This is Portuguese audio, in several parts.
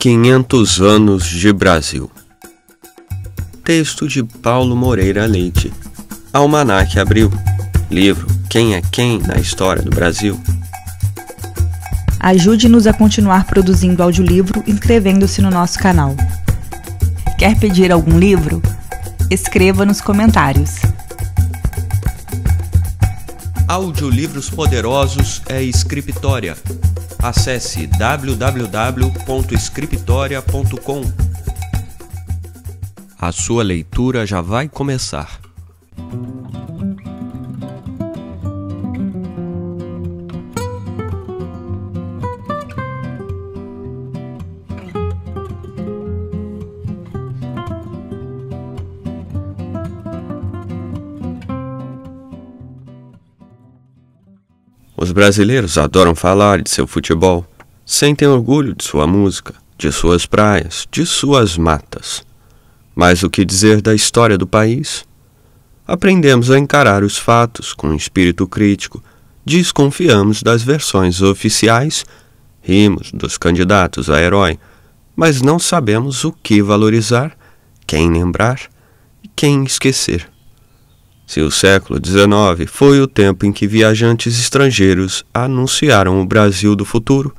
500 anos de Brasil. Texto de Paulo Moreira Leite. Almanac Abril. Livro Quem é Quem na História do Brasil. Ajude-nos a continuar produzindo audiolivro inscrevendo-se no nosso canal. Quer pedir algum livro? Escreva nos comentários. Audiolivros Poderosos é Escritória acesse www.scriptoria.com. A sua leitura já vai começar. Os brasileiros adoram falar de seu futebol, sentem orgulho de sua música, de suas praias, de suas matas. Mas o que dizer da história do país? Aprendemos a encarar os fatos com um espírito crítico, desconfiamos das versões oficiais, rimos dos candidatos a herói, mas não sabemos o que valorizar, quem lembrar e quem esquecer. Se o século XIX foi o tempo em que viajantes estrangeiros anunciaram o Brasil do futuro,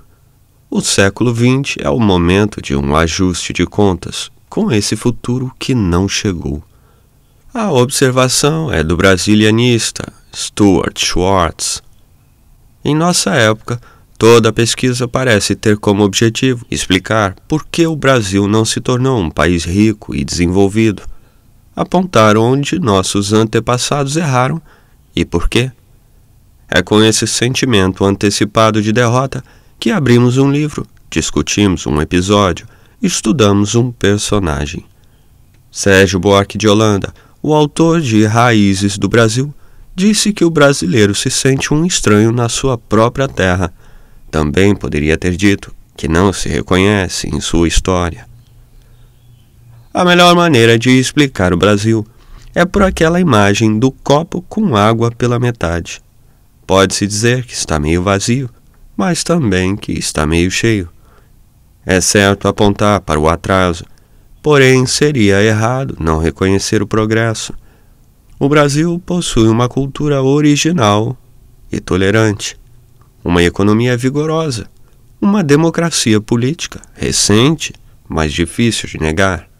o século XX é o momento de um ajuste de contas com esse futuro que não chegou. A observação é do brasilianista Stuart Schwartz. Em nossa época, toda a pesquisa parece ter como objetivo explicar por que o Brasil não se tornou um país rico e desenvolvido apontar onde nossos antepassados erraram e por quê. É com esse sentimento antecipado de derrota que abrimos um livro, discutimos um episódio, estudamos um personagem. Sérgio Buarque de Holanda, o autor de Raízes do Brasil, disse que o brasileiro se sente um estranho na sua própria terra. Também poderia ter dito que não se reconhece em sua história. A melhor maneira de explicar o Brasil é por aquela imagem do copo com água pela metade. Pode-se dizer que está meio vazio, mas também que está meio cheio. É certo apontar para o atraso, porém seria errado não reconhecer o progresso. O Brasil possui uma cultura original e tolerante, uma economia vigorosa, uma democracia política recente, mas difícil de negar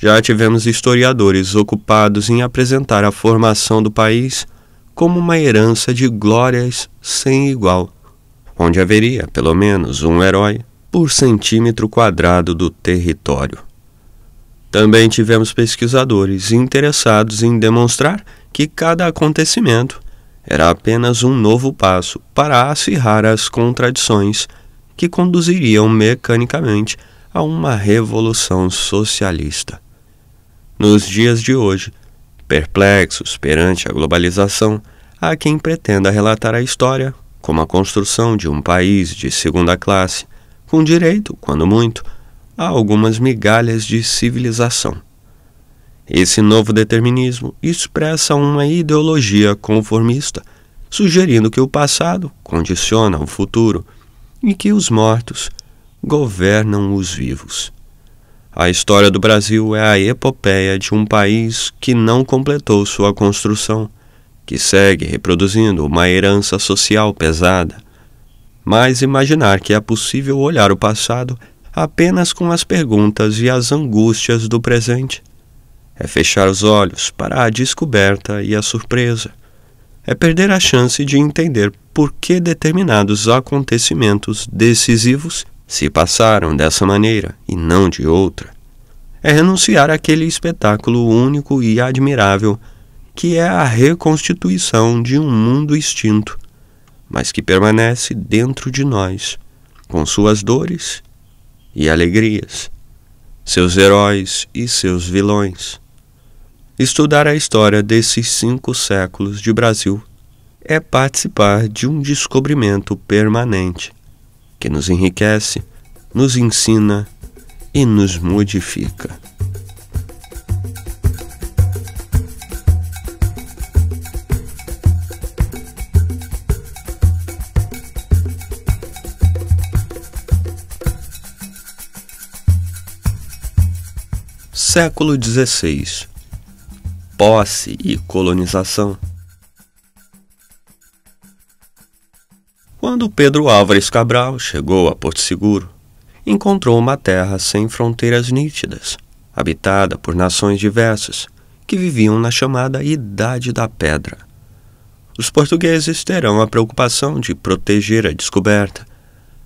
já tivemos historiadores ocupados em apresentar a formação do país como uma herança de glórias sem igual, onde haveria, pelo menos, um herói por centímetro quadrado do território. Também tivemos pesquisadores interessados em demonstrar que cada acontecimento era apenas um novo passo para acirrar as contradições que conduziriam mecanicamente a uma revolução socialista. Nos dias de hoje, perplexos perante a globalização, há quem pretenda relatar a história como a construção de um país de segunda classe, com direito, quando muito, a algumas migalhas de civilização. Esse novo determinismo expressa uma ideologia conformista, sugerindo que o passado condiciona o futuro e que os mortos governam os vivos. A história do Brasil é a epopeia de um país que não completou sua construção, que segue reproduzindo uma herança social pesada. Mas imaginar que é possível olhar o passado apenas com as perguntas e as angústias do presente é fechar os olhos para a descoberta e a surpresa. É perder a chance de entender por que determinados acontecimentos decisivos se passaram dessa maneira e não de outra, é renunciar àquele espetáculo único e admirável que é a reconstituição de um mundo extinto, mas que permanece dentro de nós, com suas dores e alegrias, seus heróis e seus vilões. Estudar a história desses cinco séculos de Brasil é participar de um descobrimento permanente que nos enriquece, nos ensina e nos modifica. Século XVI Posse e colonização Quando Pedro Álvares Cabral chegou a Porto Seguro, encontrou uma terra sem fronteiras nítidas, habitada por nações diversas, que viviam na chamada Idade da Pedra. Os portugueses terão a preocupação de proteger a descoberta,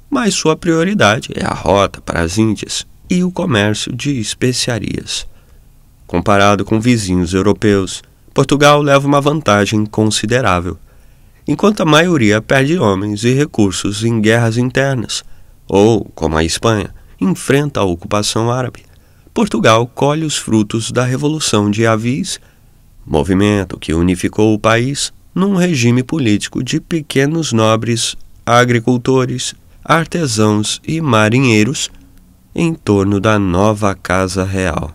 mas sua prioridade é a rota para as Índias e o comércio de especiarias. Comparado com vizinhos europeus, Portugal leva uma vantagem considerável – enquanto a maioria perde homens e recursos em guerras internas, ou, como a Espanha, enfrenta a ocupação árabe. Portugal colhe os frutos da Revolução de Avis, movimento que unificou o país num regime político de pequenos nobres, agricultores, artesãos e marinheiros em torno da nova Casa Real.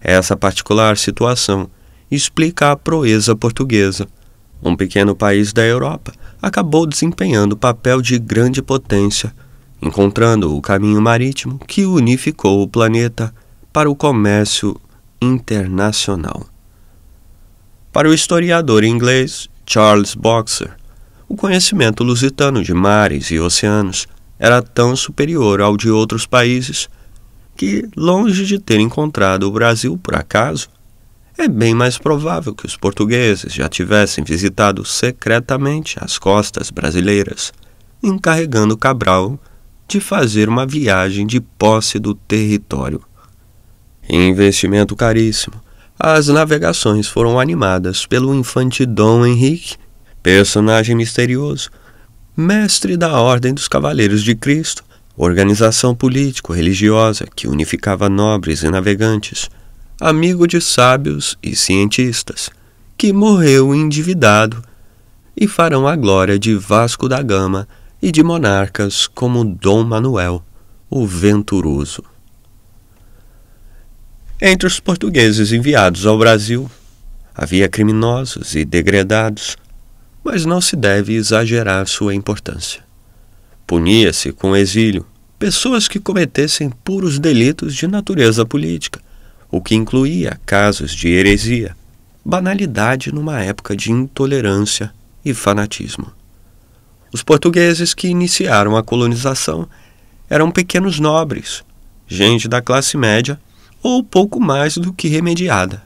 Essa particular situação explica a proeza portuguesa um pequeno país da Europa, acabou desempenhando o papel de grande potência, encontrando o caminho marítimo que unificou o planeta para o comércio internacional. Para o historiador inglês Charles Boxer, o conhecimento lusitano de mares e oceanos era tão superior ao de outros países que, longe de ter encontrado o Brasil por acaso, é bem mais provável que os portugueses já tivessem visitado secretamente as costas brasileiras, encarregando Cabral de fazer uma viagem de posse do território. Investimento caríssimo. As navegações foram animadas pelo infante Dom Henrique, personagem misterioso, mestre da Ordem dos Cavaleiros de Cristo, organização político-religiosa que unificava nobres e navegantes amigo de sábios e cientistas, que morreu endividado, e farão a glória de Vasco da Gama e de monarcas como Dom Manuel, o Venturoso. Entre os portugueses enviados ao Brasil, havia criminosos e degredados, mas não se deve exagerar sua importância. Punia-se com exílio pessoas que cometessem puros delitos de natureza política, o que incluía casos de heresia, banalidade numa época de intolerância e fanatismo. Os portugueses que iniciaram a colonização eram pequenos nobres, gente da classe média ou pouco mais do que remediada.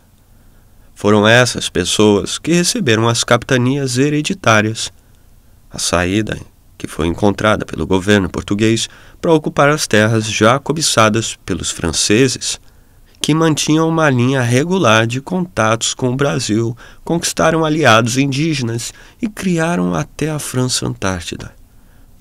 Foram essas pessoas que receberam as capitanias hereditárias. A saída que foi encontrada pelo governo português para ocupar as terras já cobiçadas pelos franceses que mantinham uma linha regular de contatos com o Brasil, conquistaram aliados indígenas e criaram até a França Antártida,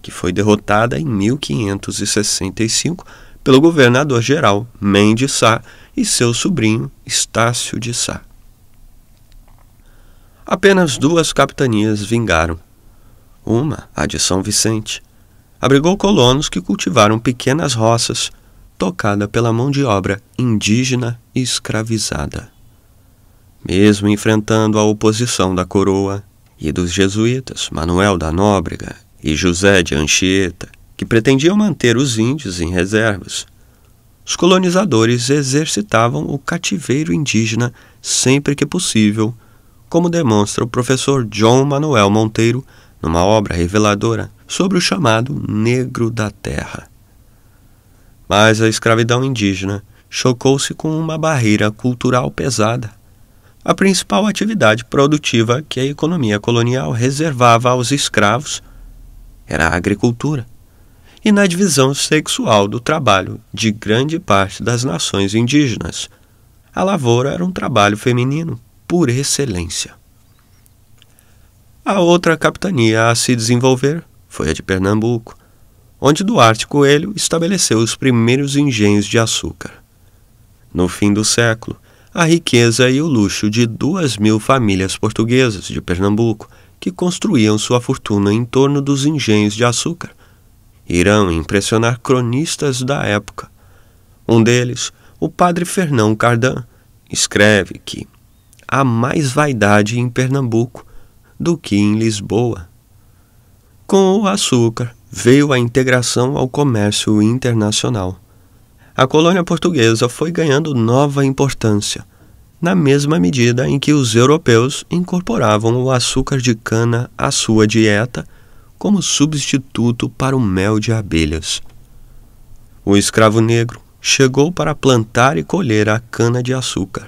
que foi derrotada em 1565 pelo governador-geral Mendes Sá e seu sobrinho Estácio de Sá. Apenas duas capitanias vingaram. Uma, a de São Vicente, abrigou colonos que cultivaram pequenas roças tocada pela mão de obra indígena e escravizada. Mesmo enfrentando a oposição da coroa e dos jesuítas Manuel da Nóbrega e José de Anchieta, que pretendiam manter os índios em reservas, os colonizadores exercitavam o cativeiro indígena sempre que possível, como demonstra o professor John Manuel Monteiro numa obra reveladora sobre o chamado Negro da Terra. Mas a escravidão indígena chocou-se com uma barreira cultural pesada. A principal atividade produtiva que a economia colonial reservava aos escravos era a agricultura, e na divisão sexual do trabalho de grande parte das nações indígenas, a lavoura era um trabalho feminino por excelência. A outra capitania a se desenvolver foi a de Pernambuco, onde Duarte Coelho estabeleceu os primeiros engenhos de açúcar. No fim do século, a riqueza e o luxo de duas mil famílias portuguesas de Pernambuco que construíam sua fortuna em torno dos engenhos de açúcar irão impressionar cronistas da época. Um deles, o padre Fernão Cardan, escreve que há mais vaidade em Pernambuco do que em Lisboa. Com o açúcar, veio a integração ao comércio internacional. A colônia portuguesa foi ganhando nova importância, na mesma medida em que os europeus incorporavam o açúcar de cana à sua dieta como substituto para o mel de abelhas. O escravo negro chegou para plantar e colher a cana-de-açúcar.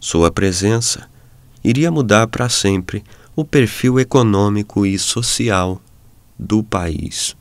Sua presença iria mudar para sempre o perfil econômico e social do país.